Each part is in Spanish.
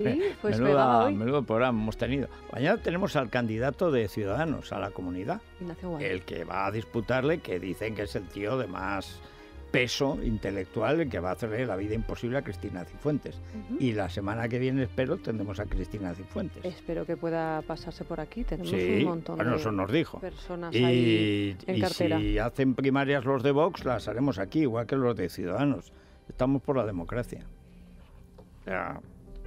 Eh, pues menudo, hemos tenido. Mañana tenemos al candidato de Ciudadanos a la comunidad. El que va a disputarle, que dicen que es el tío de más peso intelectual el que va a hacerle la vida imposible a Cristina Cifuentes. Y la semana que viene, espero, tendremos a Cristina Cifuentes. Espero que pueda pasarse por aquí. Tenemos un montón de personas ahí en cartera. Si hacen primarias los de Vox, las haremos aquí, igual que los de Ciudadanos. Estamos por la democracia.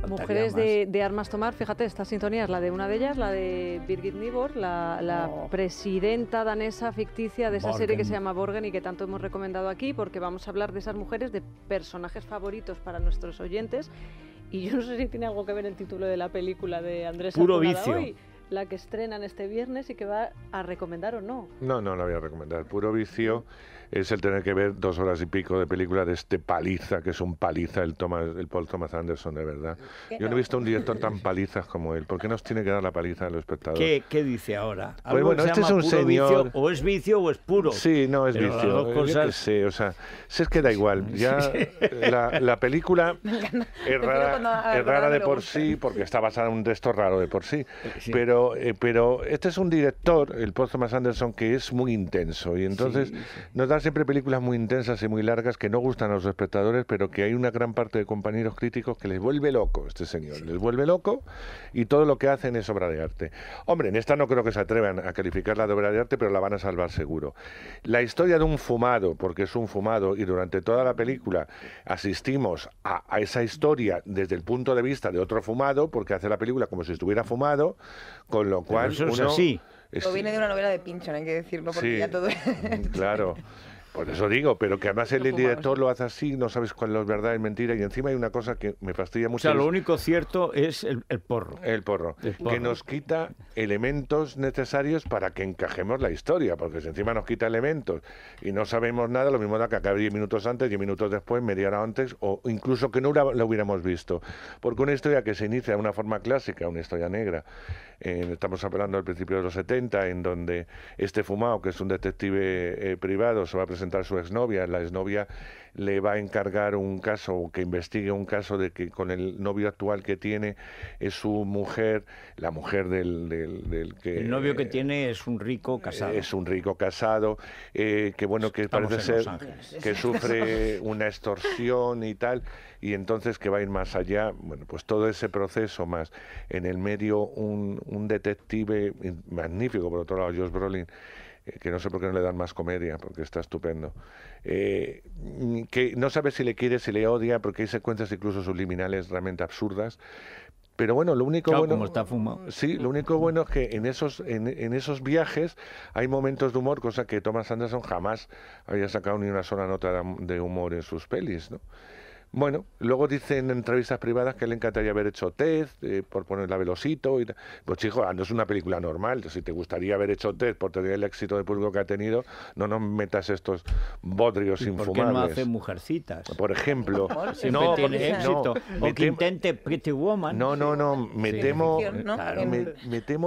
Mujeres de, Armas Tomar, fíjate, esta sintonía es la de una de ellas, la de Birgit Nibor, la, oh. presidenta danesa ficticia de esa serie que se llama Borgen y que tanto hemos recomendado aquí, porque vamos a hablar de esas mujeres, de personajes favoritos para nuestros oyentes. Y yo no sé si tiene algo que ver el título de la película de Andrés Puro vicio la que estrenan este viernes y que va a recomendar o no. No, no la voy a recomendar. Puro vicio es el tener que ver dos horas y pico de película de este paliza, que es un paliza el, el Paul Thomas Anderson, de verdad. Yo no, he visto un director tan palizas como él. ¿Por qué nos tiene que dar la paliza a los espectadores? ¿Qué, qué dice ahora? Pues bueno, este es un Vicio, o es vicio o es puro. Sí, no, es vicio. o sea, si es que da igual. Ya la, película es rara, es rara de por sí, porque está basada en un texto raro de por sí. Pero eh, pero, este es un director, el Post Thomas Anderson, que es muy intenso y entonces nos dan siempre películas muy intensas y muy largas que no gustan a los espectadores, pero que hay una gran parte de compañeros críticos que les vuelve loco este señor, les vuelve loco y todo lo que hacen es obra de arte. Hombre, en esta no creo que se atrevan a calificarla de obra de arte, pero la van a salvar seguro. La historia de un fumado, porque es un fumado y durante toda la película asistimos a esa historia desde el punto de vista de otro fumado, porque hace la película como si estuviera fumado, con lo cual, eso es así. viene de una novela de no hay que decirlo, porque ya todo. claro. Por eso digo, pero que además el director lo hace así, no sabes cuál es verdad y mentira. Y encima hay una cosa que me fastidia mucho. O sea, lo único cierto es el, porro. El porro. Que nos quita elementos necesarios para que encajemos la historia, porque si encima nos quita elementos y no sabemos nada, lo mismo da que acabe 10 minutos antes, 10 minutos después, media hora antes, o incluso que no lo hubiéramos visto. Porque una historia que se inicia de una forma clásica, una historia negra, estamos hablando del principio de los 70, en donde este fumado, que es un detective eh, privado, se va a presentar su exnovia. La exnovia le va a encargar un caso que investigue un caso de que con el novio actual que tiene es su mujer, la mujer del, que... El novio que tiene es un rico casado. Es un rico casado, eh, que bueno, que parece ser que sufre una extorsión y tal, y entonces que va a ir más allá. Bueno, pues todo ese proceso más en el medio un, un detective magnífico, por otro lado, Josh Brolin, que no sé por qué no le dan más comedia, porque está estupendo, eh, que no sabe si le quiere, si le odia, porque hay secuencias incluso subliminales realmente absurdas. Pero bueno, lo único bueno. está fumado. Sí, lo único bueno es que en esos, en, en, esos viajes hay momentos de humor, cosa que Thomas Anderson jamás había sacado ni una sola nota de humor en sus pelis, ¿no? Bueno, luego dicen en entrevistas privadas que le encantaría haber hecho test eh, por ponerla la velocito. Y pues hijo, ah, no es una película normal. Si te gustaría haber hecho test por tener el éxito de público que ha tenido, no nos metas estos bodrios ¿Y infumables. ¿Por qué no hacen mujercitas? Por ejemplo. no, tiene éxito. No, o que intente Pretty Woman. No, no, no. metemos,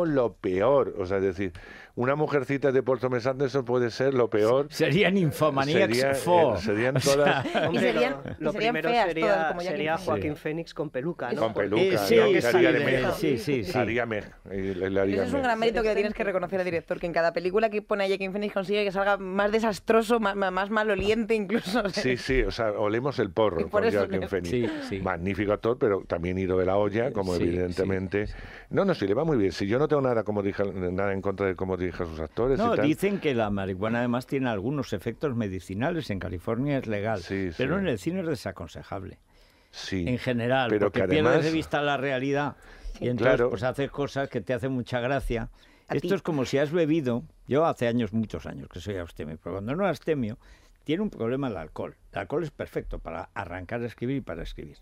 lo peor. O sea, es decir, una mujercita de Puerto Mes eso puede ser lo peor. Serían infomaniacs sería, eh, for. serían todas. y lo, sería, Joaquín Fénix con peluca, ¿no? Con peluca, sí, sí, sí, sí, sí, Eso es un gran mérito que tienes que reconocer al director, que en cada película que pone a Joaquín Fénix consigue que salga más desastroso, más, maloliente incluso. Sí, sí, o sea, olemos el porro con Joaquín Fénix. Magnífico actor, pero también ido de la olla, como evidentemente. No, no, sí, le va muy bien. Si yo no tengo nada como dije, nada en contra de cómo dije actores. No, dicen que la marihuana además tiene algunos efectos medicinales. En California es legal, pero en el cine es desaconsejable. En general, porque que pierdes de vista la realidad y entonces pues haces cosas que te hacen mucha gracia. Esto es como si has bebido. Yo hace años, muchos años que soy abstemio, pero cuando no abstemio tiene un problema el alcohol. El alcohol es perfecto para arrancar a escribir y para escribir.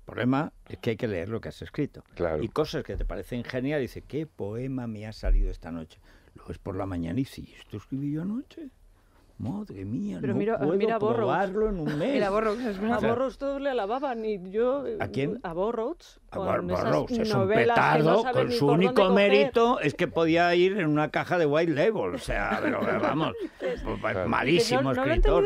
El problema es que hay que leer lo que has escrito. Y cosas que te parecen genial, dice, ¿qué poema me ha salido esta noche? Lo ves por la mañana y si esto escribí yo anoche. Madre mía, no mira, puedo probarlo en un mes. Mira, a Borrows todos le alababan y yo... ¿A quién? A Borrows. A Borrows, es un petardo, con su único mérito es que podía ir en una caja de white label, o sea, pero vamos, pues, pues, malísimo escritor.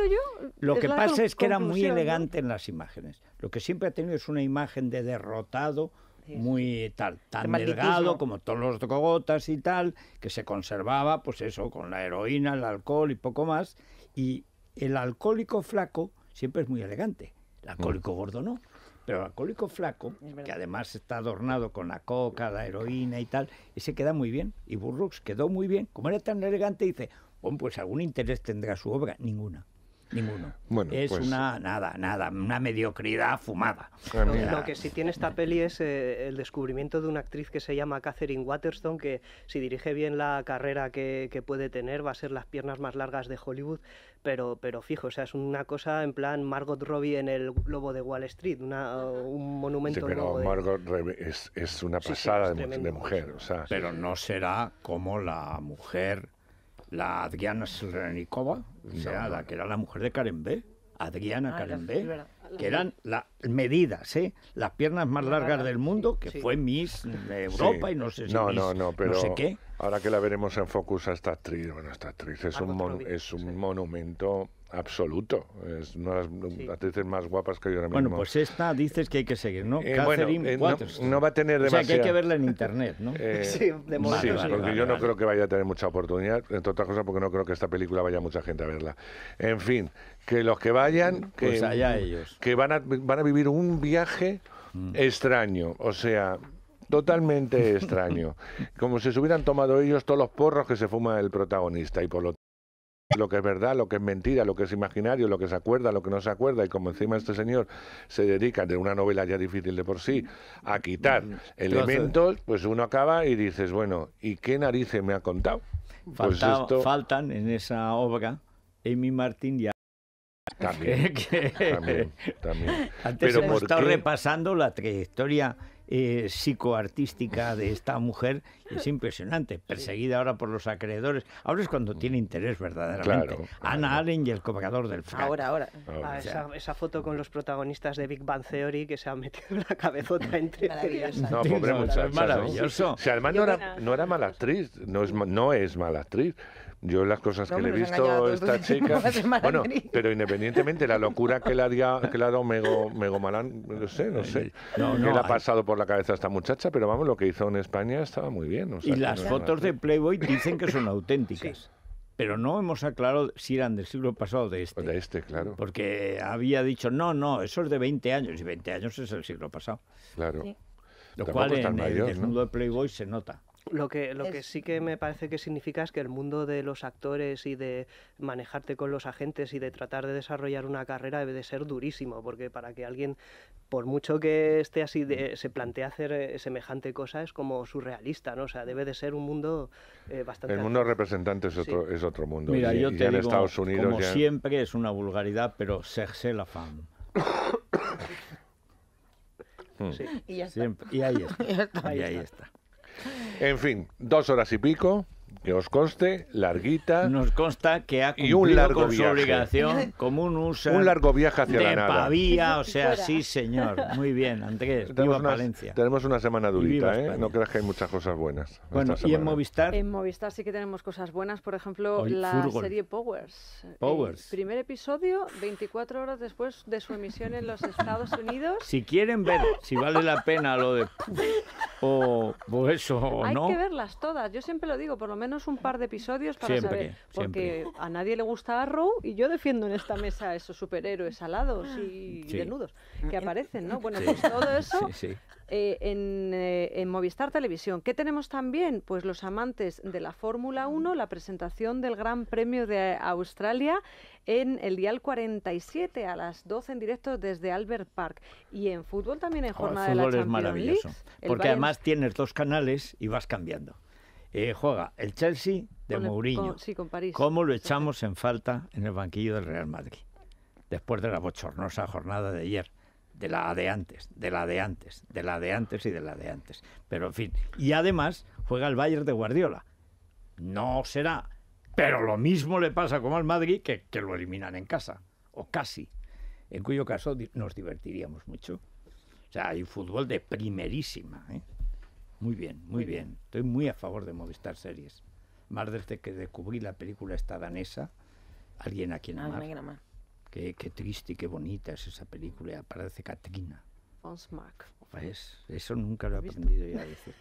Lo, que pasa es que era muy elegante en las imágenes. Lo que siempre ha tenido es una imagen de derrotado, muy eh, tal, tan delgado como todos los cogotas y tal, que se conservaba, pues eso, con la heroína, el alcohol y poco más. Y el alcohólico flaco siempre es muy elegante, el alcohólico mm. gordo no. Pero el alcohólico flaco, que además está adornado con la coca, la heroína y tal, ese queda muy bien. Y Burroughs quedó muy bien. Como era tan elegante, dice, bueno, pues algún interés tendrá su obra. Ninguna. Ninguno. Bueno, es pues una nada, nada, una mediocridad fumada. Lo, que sí tiene esta peli es eh, el descubrimiento de una actriz que se llama Catherine Waterstone, que si dirige bien la carrera que, puede tener, va a ser las piernas más largas de Hollywood, pero, pero fijo, o sea, es una cosa en plan Margot Robbie en el globo de Wall Street, un monumento. Sí, pero Margot Robbie es, una pasada de, mujer, Pero no será como la mujer la Adriana Srenikova, o sea, la que era la mujer de Karen B. Adriana ah, Karen B, que eran las medidas, ¿eh? las piernas más largas del mundo, que fue Miss Europa y no sé si no, no, no, pero sé qué. Ahora que la veremos en Focus a esta actriz, bueno, esta actriz es un, es un monumento Absoluto. Es una de las actrices más guapas que yo ahora mismo. Bueno, pues esta dices que hay que seguir, ¿no? Eh, eh, no, va a tener demasiado... O sea, que hay que verla en internet, ¿no? Eh, sí, de porque yo no creo que vaya a tener mucha oportunidad, entre otras cosas porque no creo que esta película vaya mucha gente a verla. En fin, que los que vayan... Que, pues Que van a, van a vivir un viaje mm. extraño. O sea, totalmente extraño. Como si se hubieran tomado ellos todos los porros que se fuma el protagonista y por lo lo que es verdad, lo que es mentira, lo que es imaginario, lo que se acuerda, lo que no se acuerda, y como encima este señor se dedica de una novela ya difícil de por sí a quitar mm, mm. elementos, pues uno acaba y dices, bueno, ¿y qué narices me ha contado? Pues faltan en esa obra Amy Martín y también, también, también. Antes hemos estado repasando la trayectoria eh, psicoartística de esta mujer es impresionante. Perseguida ahora por los acreedores. Ahora es cuando tiene interés verdaderamente. Ana Allen y el cobrador del Frank Ahora, ahora. Ah, esa, foto con los protagonistas de Big Bang Theory que se ha metido la cabezota entre No, pobre muchacha. Maravilloso. O sea, además no era, no era mala actriz. No es, no es mala actriz. Yo las cosas que le he visto a esta chica... Bueno, pero independientemente la locura que le, había que ha dado Mego, no sé, no sé, eh, no, que le ha pasado por la cabeza a esta muchacha, pero vamos, lo que hizo en España estaba muy bien. y las fotos de Playboy dicen que son auténticas. pero no hemos aclarado si eran del siglo pasado o de este. De este, claro. Porque había dicho, no, no, eso es de 20 años, y 20 años es el siglo pasado. Claro. Lo cual en el mundo de Playboy se nota. Lo que, lo que sí que me parece que significa es que el mundo de los actores y de manejarte con los agentes y de tratar de desarrollar una carrera debe de ser durísimo, porque para que alguien, por mucho que esté así, se plantea hacer eh, semejante cosa, es como surrealista, ¿no? O sea, debe de ser un mundo eh, bastante... El mundo representante es otro, es otro mundo. Mira, yo te digo, como siempre, es una vulgaridad, pero serse la fan Y ahí está. En fin, dos horas y pico que os conste, larguita. Nos consta que ha cumplido un largo con su obligación como un usa. Un largo viaje hacia la nada. Pavía, o sea, sí, señor. Muy bien, Andrés. Tenemos, viva Valencia tenemos una semana durita, ¿eh? No creas que hay muchas cosas buenas. Bueno, ¿y en Movistar? En Movistar sí que tenemos cosas buenas. Por ejemplo, la serie Powers. Powers. primer episodio, 24 horas después de su emisión en los Estados Unidos. Si quieren ver si vale la pena lo de. o, eso, o no. Hay que verlas todas. Yo siempre lo digo, por lo menos un par de episodios para saber. Porque a nadie le gusta Arrow y yo defiendo en esta mesa esos superhéroes alados y denudos desnudos que aparecen, ¿no? Bueno, pues todo eso eh, eh, en, Movistar Televisión. ¿Qué tenemos también? Pues los amantes de la Fórmula 1, la presentación del Gran Premio de Australia en el Dial 47 a las 12 en directo desde Albert Park. Y en fútbol también en oh, jornada de la porque además tienes dos canales y vas cambiando. Eh, juega el Chelsea de Mourinho. ¿Cómo lo echamos en falta en el banquillo del Real Madrid? Después de la bochornosa jornada de ayer, de la de antes, de la de antes, de la de antes y de la de antes. Pero en fin, y además juega el Bayern de Guardiola. No será, pero lo mismo le pasa como al Madrid que, que lo eliminan en casa, o casi, en cuyo caso nos divertiríamos mucho. O sea, hay fútbol de primerísima. ¿eh? Muy bien, muy, bien. Estoy muy a favor de Movistar Series. Más desde que descubrí la película esta danesa, Alguien a quien amar. Qué, triste y qué bonita es esa película. Aparece Katrina. Pues, eso nunca lo he aprendido ya a decir.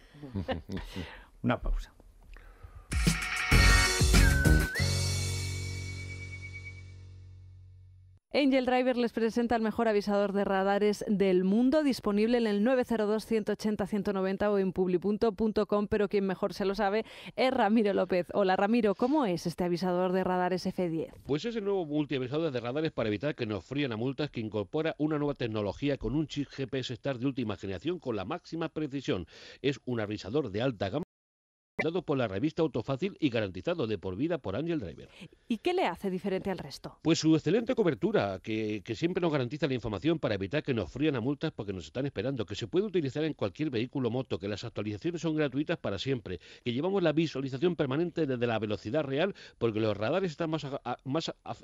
Una pausa. Angel Driver les presenta el mejor avisador de radares del mundo, disponible en el 902-180-190 o en publi.com, pero quien mejor se lo sabe es Ramiro López. Hola Ramiro, ¿cómo es este avisador de radares F10? Pues es el nuevo multiavisador de radares para evitar que nos fríen a multas que incorpora una nueva tecnología con un chip GPS Star de última generación con la máxima precisión. Es un avisador de alta gama dado por la revista Autofácil y garantizado de por vida por Angel Driver. ¿Y qué le hace diferente al resto? Pues su excelente cobertura, que, siempre nos garantiza la información para evitar que nos frían a multas porque nos están esperando, que se puede utilizar en cualquier vehículo moto, que las actualizaciones son gratuitas para siempre, que llevamos la visualización permanente desde la velocidad real porque los radares están más,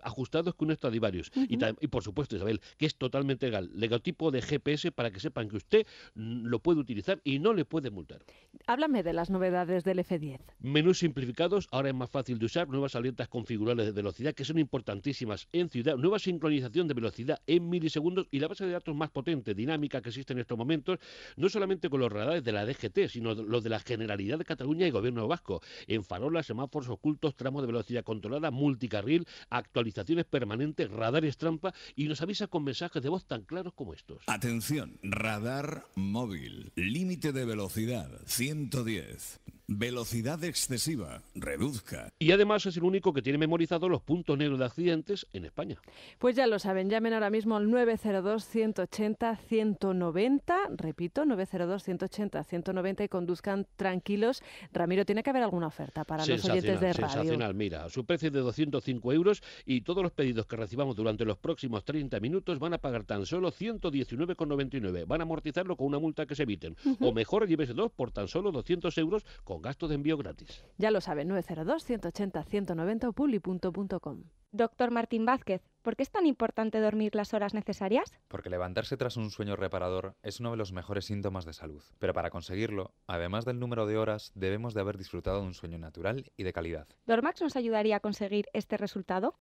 ajustados que un Stradivarius. y, por supuesto, Isabel, que es totalmente legal, legotipo de GPS para que sepan que usted mm, lo puede utilizar y no le puede multar. Háblame de las novedades del F10. Menús simplificados, ahora es más fácil de usar, nuevas alertas configurables de velocidad que son importantísimas en ciudad, nueva sincronización de velocidad en milisegundos y la base de datos más potente, dinámica que existe en estos momentos, no solamente con los radares de la DGT, sino los de la Generalidad de Cataluña y Gobierno Vasco, en farolas, semáforos ocultos, tramos de velocidad controlada, multicarril, actualizaciones permanentes, radares trampa y nos avisa con mensajes de voz tan claros como estos. Atención, radar móvil, límite de velocidad 110. Velocidad excesiva, reduzca. Y además es el único que tiene memorizado los puntos negros de accidentes en España. Pues ya lo saben, llamen ahora mismo al 902-180-190, repito, 902-180-190 y conduzcan tranquilos. Ramiro, tiene que haber alguna oferta para los oyentes de radio. Sensacional, mira, su precio es de 205 euros y todos los pedidos que recibamos durante los próximos 30 minutos van a pagar tan solo 119,99. Van a amortizarlo con una multa que se eviten. O mejor, llévese dos por tan solo 200 euros con gasto de envío gratis. Ya lo sabe, 902-180-190 puli.com. Doctor Martín Vázquez, ¿por qué es tan importante dormir las horas necesarias? Porque levantarse tras un sueño reparador es uno de los mejores síntomas de salud. Pero para conseguirlo, además del número de horas, debemos de haber disfrutado de un sueño natural y de calidad. ¿Dormax nos ayudaría a conseguir este resultado?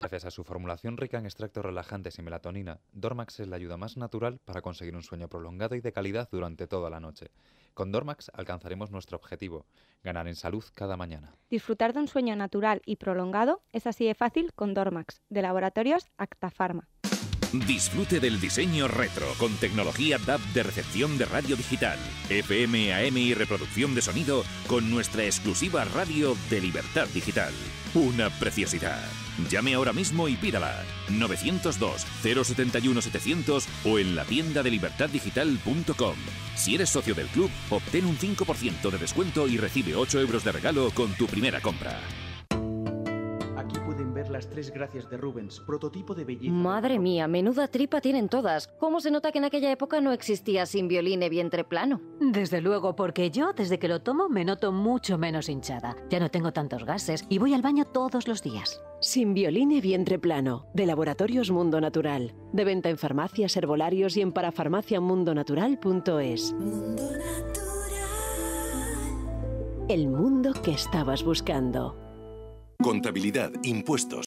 Gracias a su formulación rica en extractos relajantes y melatonina, Dormax es la ayuda más natural para conseguir un sueño prolongado y de calidad durante toda la noche. Con Dormax alcanzaremos nuestro objetivo, ganar en salud cada mañana. Disfrutar de un sueño natural y prolongado es así de fácil con Dormax, de Laboratorios Pharma. Disfrute del diseño retro con tecnología DAB de recepción de radio digital, FM, AM y reproducción de sonido con nuestra exclusiva radio de libertad digital. Una preciosidad. Llame ahora mismo y pídala. 902-071-700 o en la tienda de libertaddigital.com. Si eres socio del club, obtén un 5% de descuento y recibe 8 euros de regalo con tu primera compra tres gracias de Rubens, prototipo de belleza. Madre mía, menuda tripa tienen todas. ¿Cómo se nota que en aquella época no existía sin y vientre plano? Desde luego, porque yo, desde que lo tomo, me noto mucho menos hinchada. Ya no tengo tantos gases y voy al baño todos los días. Sin y vientre plano, de Laboratorios Mundo Natural. De venta en farmacias, herbolarios y en parafarmaciamundonatural.es. Mundo Natural. El mundo que estabas buscando. Contabilidad, impuestos,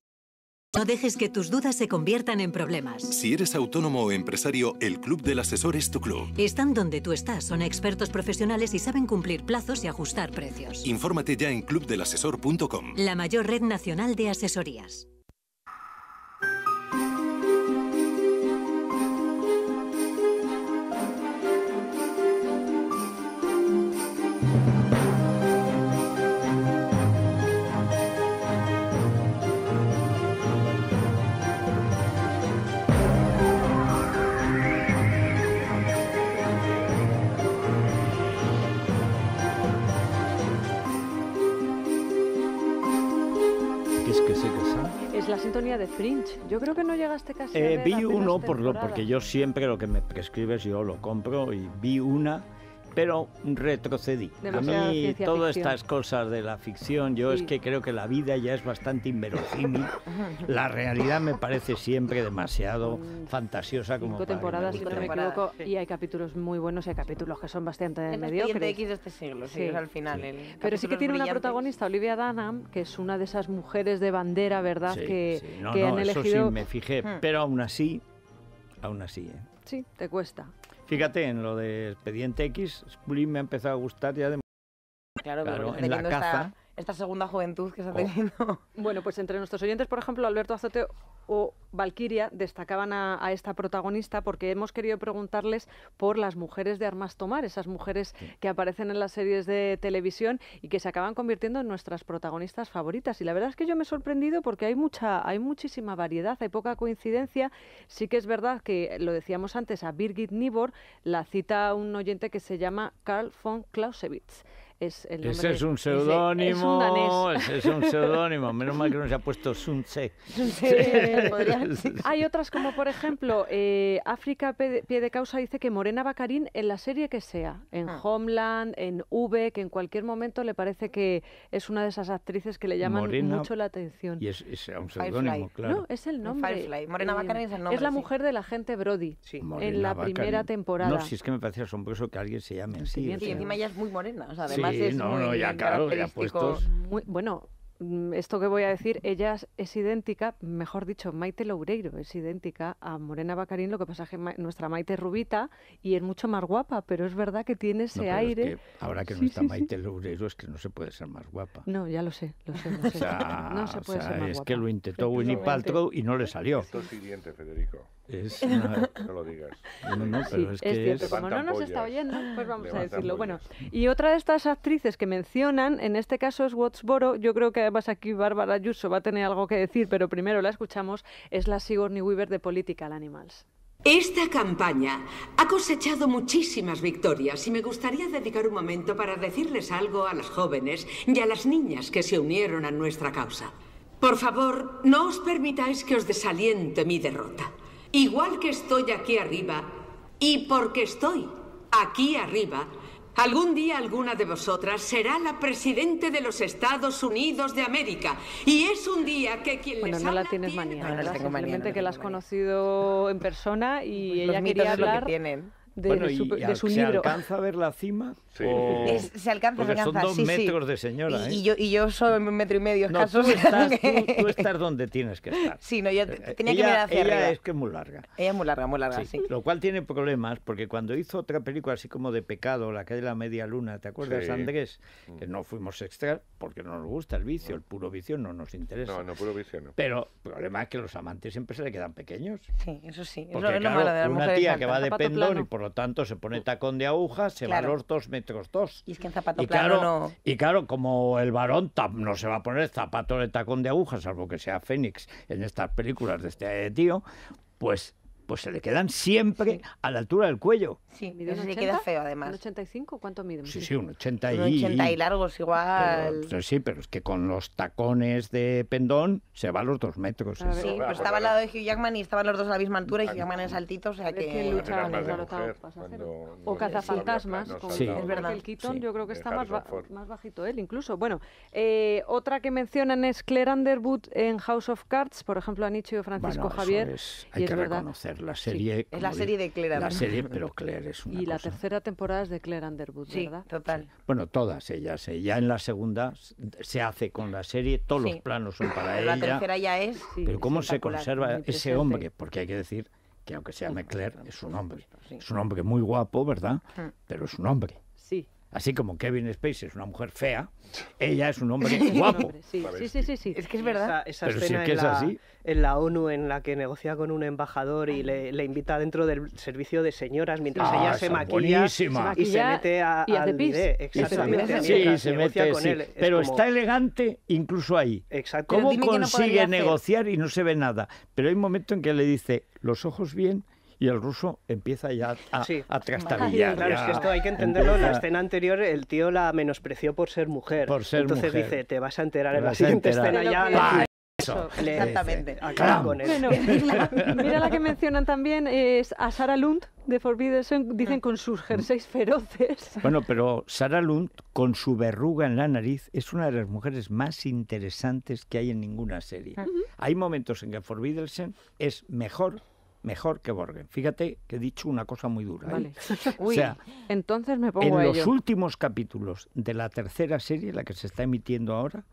no dejes que tus dudas se conviertan en problemas. Si eres autónomo o empresario, el Club del Asesor es tu club. Están donde tú estás, son expertos profesionales y saben cumplir plazos y ajustar precios. Infórmate ya en clubdelasesor.com. La mayor red nacional de asesorías. Antonia de Fringe. Yo creo que no llegaste casi a eh, Vi uno por lo, porque yo siempre lo que me prescribes yo lo compro y vi una pero retrocedí. a mí todas estas cosas de la ficción, yo es que creo que la vida ya es bastante inverosímil. la realidad me parece siempre demasiado mm. fantasiosa como cinco temporadas, me y hay capítulos muy buenos y hay capítulos que son bastante el este de este siglo, sí, al final. pero sí que tiene una protagonista, Olivia Dunham, que es una de esas mujeres de bandera, ¿verdad? que, han elegido... eso sí me fijé, hmm. pero aún así, aún así. ¿eh? Sí, te cuesta. Fíjate, en lo de Expediente X, Split me ha empezado a gustar ya de... Claro, claro en la caza, esta segunda juventud que se ha oh. tenido. Bueno, pues entre nuestros oyentes, por ejemplo, Alberto Azote o Valkiria... destacaban a, esta protagonista porque hemos querido preguntarles por las mujeres de Armas Tomar, esas mujeres que aparecen en las series de televisión y que se acaban convirtiendo en nuestras protagonistas favoritas. Y la verdad es que yo me he sorprendido porque hay mucha, hay muchísima variedad, hay poca coincidencia. Sí que es verdad que lo decíamos antes, a Birgit Nibor la cita un oyente que se llama Carl von Clausewitz. Ese es un seudónimo. Ese es, un seudónimo. Menos mal que no se ha puesto Sun Hay otras como, por ejemplo, eh, África Pie de Causa dice que Morena Bacarín en la serie que sea, en ah. Homeland, en V, que en cualquier momento le parece que es una de esas actrices que le llaman mucho la atención. Y es, un seudónimo, claro. No, es el nombre. Morena eh, Bacarín es el nombre. Es la mujer de la gente Brody en la primera temporada. No, si es que me parece asombroso que alguien se llame así. Sí, y encima ella es muy morena. O sea, además sí, no, no, ya claro, ya puestos. bueno, mm, esto que voy a decir, ella es idéntica, mejor dicho, Maite Loureiro es idéntica a Morena Bacarín, lo que pasa es que nuestra Maite rubita y es mucho más guapa, pero es verdad que tiene ese aire. ahora que no está Maite Loureiro es que no se puede ser más guapa. No, ya lo sé, lo sé, lo sé. no se puede es que lo intentó Winnie Paltrow y no le salió. siguiente, Federico. Es No lo digas. No, no, pero es, que es, cierto. Como no nos está oyendo, pues vamos a decirlo. Bueno, y otra de estas actrices que mencionan, en este caso es Wattsboro. Yo creo que además aquí Bárbara Ayuso va a tener algo que decir, pero primero la escuchamos. Es la Sigourney Weaver de Political Animals. Esta campaña ha cosechado muchísimas victorias y me gustaría dedicar un momento para decirles algo a las jóvenes y a las niñas que se unieron a nuestra causa. Por favor, no os permitáis que os desaliente mi derrota. Igual que estoy aquí arriba, y porque estoy aquí arriba, algún día alguna de vosotras será la presidente de los Estados Unidos de América. Y es un día que quien bueno, no la tienes tiene... manía, no, no la simplemente que la has conocido en persona y ella quería hablar de, su, y, y libro. alcanza a ver la cima? se alcanza, Son dos metros de señora. Y, ¿eh? yo, y yo soy un metro y medio tú, estás, donde tienes que estar. Sí, no, yo eh, tenía que mirar hacia es que es muy larga. Ella es muy larga, muy larga, Lo cual tiene problemas, porque cuando hizo otra película así como de pecado, la que de la media luna, ¿te acuerdas, Andrés? Mm. Que no fuimos extras porque no nos gusta el vicio, el puro vicio no nos interesa. No, no, puro vicio no. Pero el problema es que los amantes siempre se le quedan pequeños. Sí, eso sí. Porque, una tía que va de pendón y por lo tanto se pone mm. tacón de aguja, se va los dos metros y es que en zapato Y claro, como el varón no se va a poner zapato de tacón de agujas salvo que sea Fénix en estas películas de este tío, pues pues se le quedan siempre a la altura del cuello. Sí, mide eso 80? queda feo además. ¿Un 85? ¿Cuánto mide? Sí, sí, un 80 y... Un 80 y largos igual. Pero, pues sí, pero es que con los tacones de pendón se va a los dos metros. sí, pues estaba al lado de Hugh Jackman y estaban los dos a la misma altura y Hugh Jackman es altito, o sea que... Es que o cazafantasmas. sí, es verdad. El Keaton yo creo que está más, más, bajito él incluso. Bueno, eh, otra que mencionan es Claire Underwood en House of Cards, por ejemplo, han dicho Francisco Javier. hay y es que verdad la serie. es la serie de Claire La serie, pero Claire es una. Y la tercera temporada es de Claire Underwood, Total. Bueno, todas ellas. ¿eh? Ya en la segunda se hace con la serie, todos los planos son para pero ella. La tercera ya es. pero ¿cómo se conserva ese hombre? Porque hay que decir que aunque se llame Claire, es un hombre. Es un hombre muy guapo, ¿verdad? Mm. Pero es un hombre. Así como Kevin Spacey es una mujer fea, ella es un hombre guapo. Sí, sí, sí, Es que es verdad. Esa, escena es en, la, en, la, ONU en la que negocia con un embajador y le, invita dentro del servicio de señoras mientras ah, ella se maquilla, y se mete a, y al Exactamente. Sí, se mete, Pero está elegante incluso ahí. exactamente ¿Cómo consigue negociar y no se ve nada? Pero hay un momento en que le dice, los ojos bien y el ruso empieza ya a, sí. trastabillar. Claro, es que esto hay que entenderlo. la escena anterior el tío la menospreció por ser mujer. Por ser Entonces dice, te vas a enterar en la siguiente escena ya. Eso. Exactamente. Bueno, mira la que mencionan también es a Sara Lund de Forbidden dicen ah. con sus jerseys feroces. Bueno, pero Sara Lund con su verruga en la nariz es una de las mujeres más interesantes que hay en ninguna serie. Hay momentos en que Forbidden es mejor mejor que Borgen. Fíjate que he dicho una cosa muy dura. ¿eh? Vale. Uy, entonces me pongo en los últimos capítulos de la tercera serie, la que se está emitiendo ahora,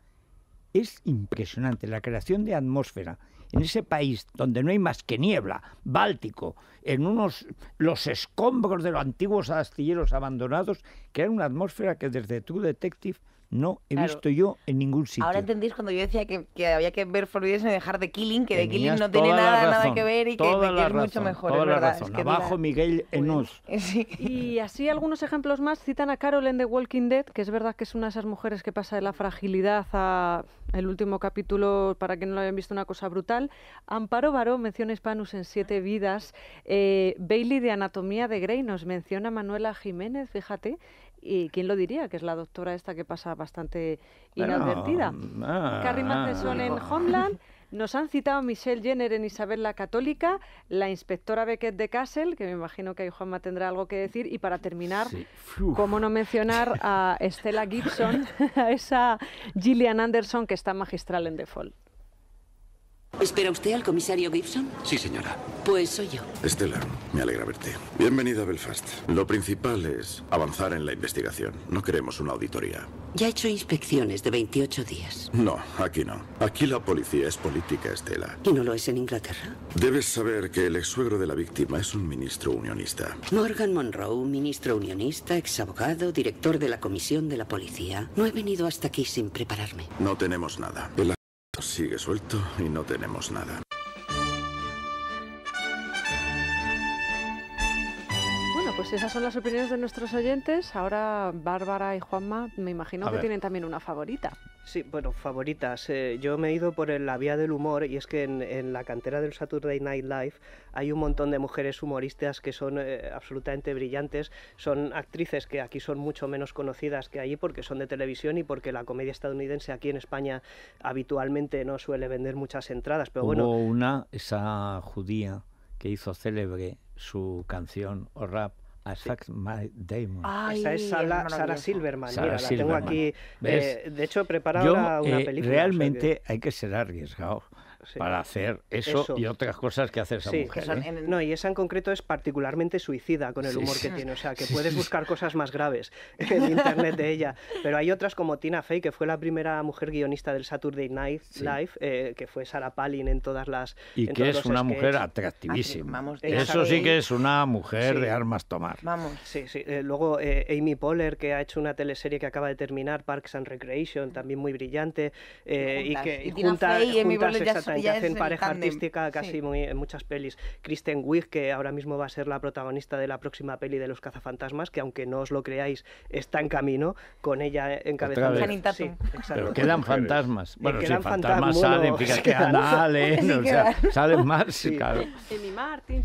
es impresionante la creación de atmósfera en ese país donde no hay más que niebla, Báltico, en unos los escombros de los antiguos astilleros abandonados, que era una atmósfera que desde tu Detective no he visto yo en ningún sitio. Ahora entendéis cuando yo decía que, había que ver Forbidden y dejar de Killing, que de Killing no tiene nada, nada que ver y que, es mucho mejor. es verdad, Abajo Miguel Enos. Y así algunos ejemplos más citan a Carol en The Walking Dead, que es verdad que es una de esas mujeres que pasa de la fragilidad a el último capítulo, para que no lo hayan visto, una cosa brutal. Amparo Baró menciona Hispanus en Siete Vidas. Eh, Bailey de Anatomía de Grey nos menciona Manuela Jiménez, fíjate, ¿Y quién lo diría? Que es la doctora esta que pasa bastante inadvertida. Ah, Carrie Matheson en Homeland. Nos han citado Michelle Jenner en Isabel la Católica, la inspectora Beckett de Castle, que me imagino que ahí Juanma tendrá algo que decir. Y para terminar, ¿cómo no mencionar a Estela Gibson, a esa Gillian Anderson que está magistral en default ¿Espera usted al comisario Gibson? Sí, señora. Pues soy yo. Estela, me alegra verte. Bienvenida a Belfast. Lo principal es avanzar en la investigación. No queremos una auditoría. Ya he hecho inspecciones de 28 días. No, aquí no. Aquí la policía es política, Estela. ¿Y no lo es en Inglaterra? Debes saber que el ex suegro de la víctima es un ministro unionista. Morgan Monroe, ministro unionista, exabogado, director de la comisión de la policía. No he venido hasta aquí sin prepararme. No tenemos nada. Sigue suelto y no tenemos nada. Pues esas son las opiniones de nuestros oyentes. Ahora Bárbara y Juanma, me imagino que tienen también una favorita. Sí, bueno, favoritas. Eh, yo me he ido por la vía del humor y es que en, la cantera del Saturday Night Live hay un montón de mujeres humoristas que son eh, absolutamente brillantes. Son actrices que aquí son mucho menos conocidas que allí porque son de televisión y porque la comedia estadounidense aquí en España habitualmente no suele vender muchas entradas. Pero Hubo una, esa judía que hizo célebre su canción o rap Ah, My Damon. Esa es Sara Silverman. Mira, la tengo aquí. Eh, de hecho, he preparado una eh, película. Realmente hay que ser arriesgado para hacer eso, y otras cosas que hace esa mujer. ¿eh? no, y esa en concreto es particularmente suicida con el humor que tiene. O sea, que puedes buscar cosas más graves en internet de ella. Pero hay otras como Tina Fey, que fue la primera mujer guionista del Saturday Night Live, eh, que fue Sarah Palin en todas las. Y que es una mujer atractivísima. eso sí que es una mujer de armas tomar. Vamos. Sí, sí. Eh, luego Amy Poehler, que ha hecho una teleserie que acaba de terminar, Parks and Recreation, también muy brillante. Y, y que y y Amy que hacen pareja artística casi muy, en muchas pelis. Kristen Wiig, que ahora mismo va a ser la protagonista de la próxima peli de Los Cazafantasmas, que aunque no os lo creáis, está en camino, con ella encabezando. Sí, Pero quedan fantasmas. Bueno, quedan fantasmas salen, salen, o sea, salen más, sí. claro. Martin,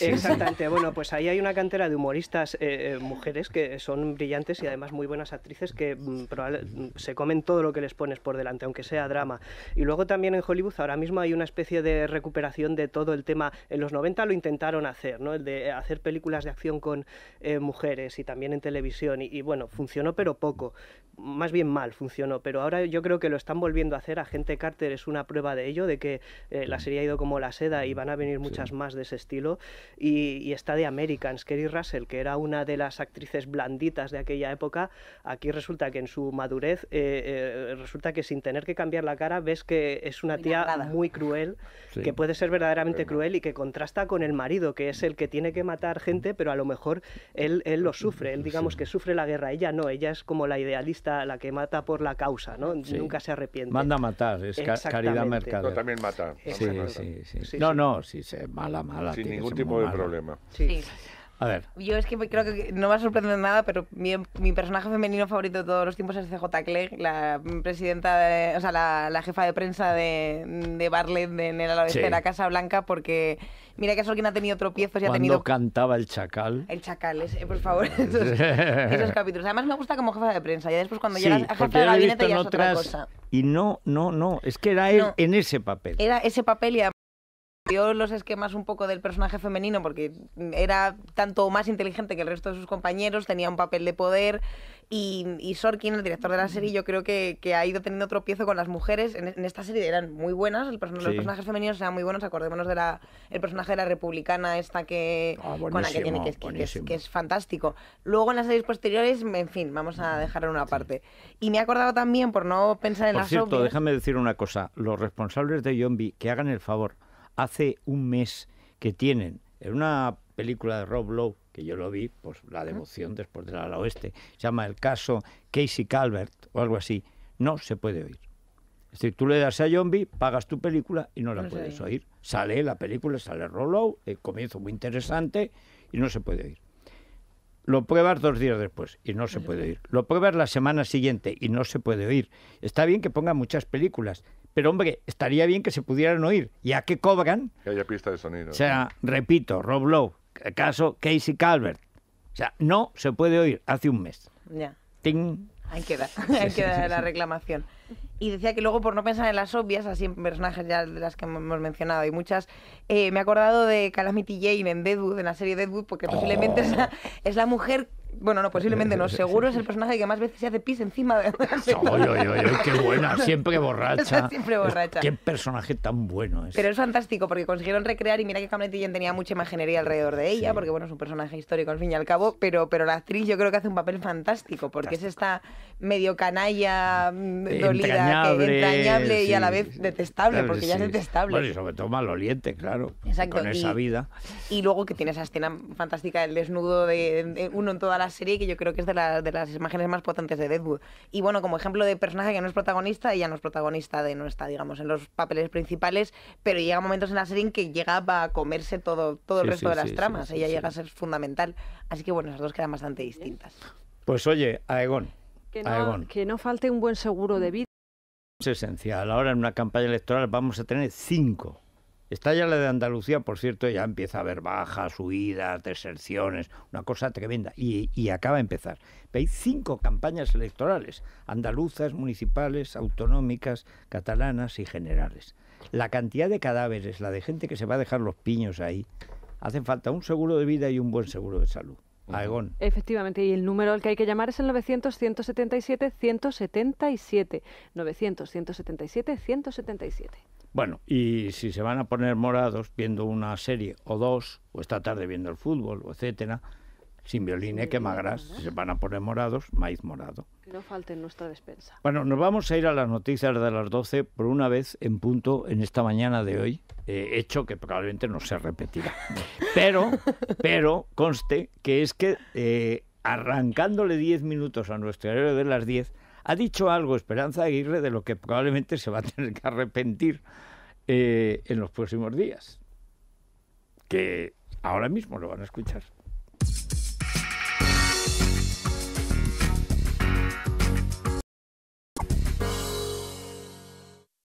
Exactamente, bueno, pues ahí hay una cantera de humoristas eh, eh, mujeres que son brillantes y además muy buenas actrices que mm, mm, se comen todo lo que les pones por delante, aunque sea drama. Y luego también en Hollywood ahora mismo hay una especie de recuperación de todo el tema. En los 90 lo intentaron hacer, ¿no? El de hacer películas de acción con eh, mujeres y también en televisión. Y, bueno, funcionó pero poco. Más bien mal funcionó. Pero ahora yo creo que lo están volviendo a hacer. Agente Carter es una prueba de ello, de que eh, la serie ha ido como la seda y van a venir muchas más de ese estilo. Y, está de Americans, Kerry Russell, que era una de las actrices blanditas de aquella época, aquí resulta que en su madurez, eh, resulta que sin tener que cambiar la cara, ves que es una tía muy cruel, que puede ser verdaderamente cruel y que contrasta con el marido, que es el que tiene que matar gente, pero a lo mejor él, lo sufre, él digamos que sufre la guerra, ella no, ella es como la idealista, la que mata por la causa, ¿no? Nunca se arrepiente. Manda a matar, es caridad mercado. también mata. sí, sí. No, no, sí, se, mala, mala. Sin ningún tipo de problema. Sí. A ver. Yo es que creo que no va a sorprender nada, pero mi, personaje femenino favorito de todos los tiempos es CJ Clegg, la presidenta, o sea, la, jefa de prensa de, de de, en la Casa Blanca, porque mira que es que ha tenido tropiezos y ha tenido... cantaba el chacal? El chacal, por favor, esos, capítulos. Además me gusta como jefa de prensa, y después cuando yo llegas a jefa de gabinete ya es otra cosa. Y no, no, no, es que era él en ese papel. Era ese papel y vio los esquemas un poco del personaje femenino porque era tanto más inteligente que el resto de sus compañeros, tenía un papel de poder y, Sorkin, el director de la serie, yo creo que, ha ido teniendo tropiezo con las mujeres. En, esta serie eran muy buenas, los personajes femeninos eran muy buenos, acordémonos del personaje de la republicana esta que, ah, con la que tiene, que, es, fantástico. Luego en las series posteriores, en fin, vamos a dejarlo en una parte. Y me he acordado también, por no pensar en por las cierto, déjame decir una cosa, los responsables de B que hagan el favor hace un mes que tienen en una película de Rob Lowe, que yo lo vi, pues la devoción después de la oeste, se llama el caso Casey Calvert o algo así, no se puede oír. Es decir, tú le das a B., pagas tu película y no la puedes oír. Sale la película, sale Rob Lowe, el eh, comienzo muy interesante y no se puede oír. Lo pruebas dos días después y no se puede oír. Lo pruebas la semana siguiente y no se puede oír. Está bien que ponga muchas películas, pero hombre, estaría bien que se pudieran oír. Ya que cobran. Que haya pista de sonido. O sea, repito, Rob Lowe, el caso Casey Calvert. O sea, no se puede oír hace un mes. Ya. ¡Ting! Hay que dar, hay la reclamación. Y decía que luego, por no pensar en las obvias, así en personajes ya de las que hemos mencionado hay muchas, eh, me he acordado de Calamity Jane en Deadwood, en la serie Deadwood, porque posiblemente oh. es la, mujer bueno, no, posiblemente no. Seguro es el personaje que más veces se hace pis encima de. oye, oye, qué buena, siempre borracha. siempre borracha. Qué personaje tan bueno es. Pero es fantástico porque consiguieron recrear y mira que Hamlet tenía mucha imaginería alrededor de ella, porque bueno, es un personaje histórico al fin y al cabo, pero, pero la actriz yo creo que hace un papel fantástico porque es esta medio canalla mm, dolida, entrañable, y a la vez detestable, porque ya es detestable. y sobre todo maloliente, claro. Exacto. Con esa vida. Y luego que tiene esa escena fantástica del desnudo de uno en toda la serie que yo creo que es de, de las imágenes más potentes de Deadwood. Y bueno, como ejemplo de personaje que no es protagonista, ella no es protagonista de no está, digamos, en los papeles principales, pero llega momentos en la serie en que llega a comerse todo, todo el resto de las tramas. ella llega a ser fundamental. Así que bueno, esas dos quedan bastante distintas. Pues oye, Aegon. Que no, que no falte un buen seguro de vida. Es esencial. Ahora en una campaña electoral vamos a tener cinco Está ya la de Andalucía, por cierto, ya empieza a haber bajas, huidas, deserciones, una cosa tremenda. Y, acaba de empezar. Pero hay cinco campañas electorales, andaluzas, municipales, autonómicas, catalanas y generales. La cantidad de cadáveres, la de gente que se va a dejar los piños ahí, hacen falta un seguro de vida y un buen seguro de salud. Aegón. Efectivamente, y el número al que hay que llamar es el 900-177-177. 900-177-177. Bueno, y si se van a poner morados viendo una serie o dos, o esta tarde viendo el fútbol, o etcétera, sin violín, ¿eh? que magras, si se van a poner morados, maíz morado. Que no falte en nuestra despensa. Bueno, nos vamos a ir a las noticias de las 12 por una vez en punto en esta mañana de hoy, eh, hecho que probablemente no se repetirá. Pero, pero conste que es que eh, arrancándole 10 minutos a nuestro horario de las 10, ha dicho algo Esperanza Aguirre de lo que probablemente se va a tener que arrepentir eh, en los próximos días, que ahora mismo lo van a escuchar.